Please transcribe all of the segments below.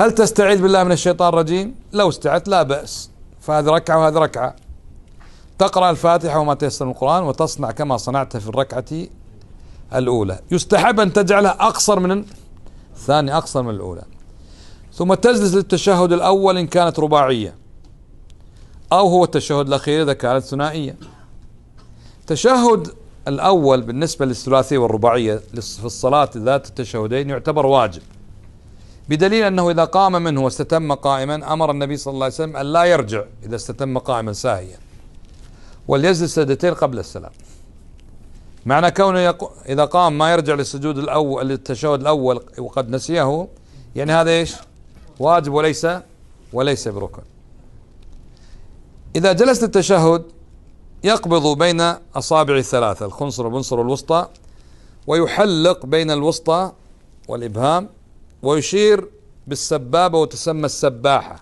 هل تستعيذ بالله من الشيطان الرجيم لو استعدت لا بأس فهذه ركعة وهذه ركعة تقرأ الفاتحة وما تيسر من القرآن وتصنع كما صنعت في الركعة الأولى يستحب أن تجعلها أقصر من الثانية أقصر من الأولى ثم تجلس للتشهد الأول إن كانت رباعية أو هو التشهد الأخير إذا كانت ثنائية التشهد الأول بالنسبة للثلاثية والرباعية في الصلاة ذات التشهدين يعتبر واجب بدليل أنه إذا قام منه واستتم قائما أمر النبي صلى الله عليه وسلم أن لا يرجع إذا استتم قائما ساهيا وليجلس سجدتين قبل السلام معنى كونه يقو... إذا قام ما يرجع للسجود الأول للتشهد الأول وقد نسيه يعني هذا إيش واجب وليس وليس بركن إذا جلس للتشهد يقبض بين أصابع الثلاثة الخنصر والبنصر والوسطى ويحلق بين الوسطى والإبهام ويشير بالسبابة وتسمى السباحة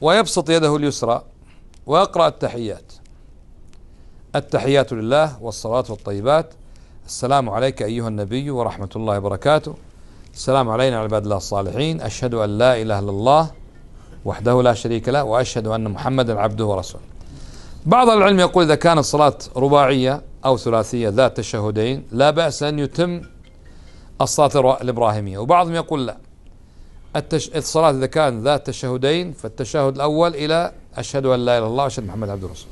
ويبسط يده اليسرى ويقرأ التحيات التحيات لله والصلوات والطيبات السلام عليك أيها النبي ورحمة الله وبركاته السلام علينا عباد الله الصالحين أشهد أن لا إله إلا الله وحده لا شريك له وأشهد أن محمدا عبده ورسوله بعض العلم يقول إذا كانت الصلاة رباعية أو ثلاثية ذات تشهدين لا بأس أن يتم الصلاة الإبراهيمية وبعضهم يقول لا التش... الصلاة إذا كان ذات تشهدين فالتشهد الأول إلى أشهد أن لا إله إلا الله وأشهد محمد عبد الرسول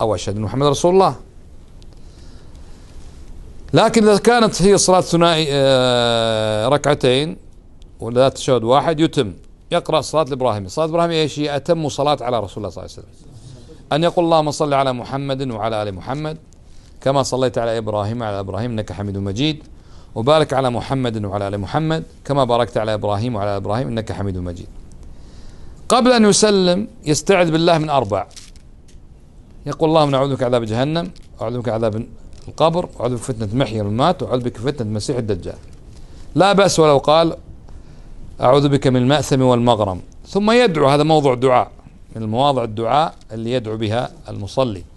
أو أشهد أن محمد رسول الله لكن إذا كانت هي صلاة ثنائي آه، ركعتين وذات تشهد واحد يتم يقرأ صلاة الإبراهيمية صلاة الإبراهيمية إيش هي أتم صلاة على رسول الله صلى الله عليه وسلم أن يقول اللهم صل على محمد وعلى آل محمد كما صليت على إبراهيم وعلى إبراهيم إنك حميد مجيد وبارك على محمد وعلى ال محمد كما باركت على ابراهيم وعلى ال ابراهيم انك حميد مجيد. قبل ان يسلم يستعذ بالله من اربع. يقول اللهم اعوذ بك عذاب جهنم، اعوذ بك عذاب القبر، اعوذ بك فتنه محيا والمات، واعوذ بك فتنه المسيح الدجال. لا باس ولو قال اعوذ بك من الماثم والمغرم، ثم يدعو هذا موضوع دعاء من المواضع الدعاء اللي يدعو بها المصلي.